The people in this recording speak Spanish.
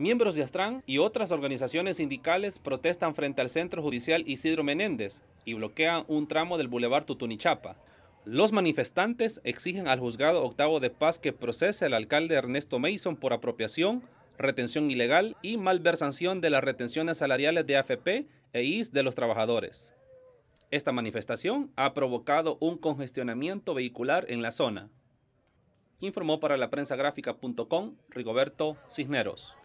Miembros de Astrán y otras organizaciones sindicales protestan frente al Centro Judicial Isidro Menéndez y bloquean un tramo del Boulevard Tutunichapa. Los manifestantes exigen al juzgado octavo de paz que procese al alcalde Ernesto Mason por apropiación, retención ilegal y malversación de las retenciones salariales de AFP e IS de los trabajadores. Esta manifestación ha provocado un congestionamiento vehicular en la zona. Informó para la prensa gráfica.com Rigoberto Cisneros.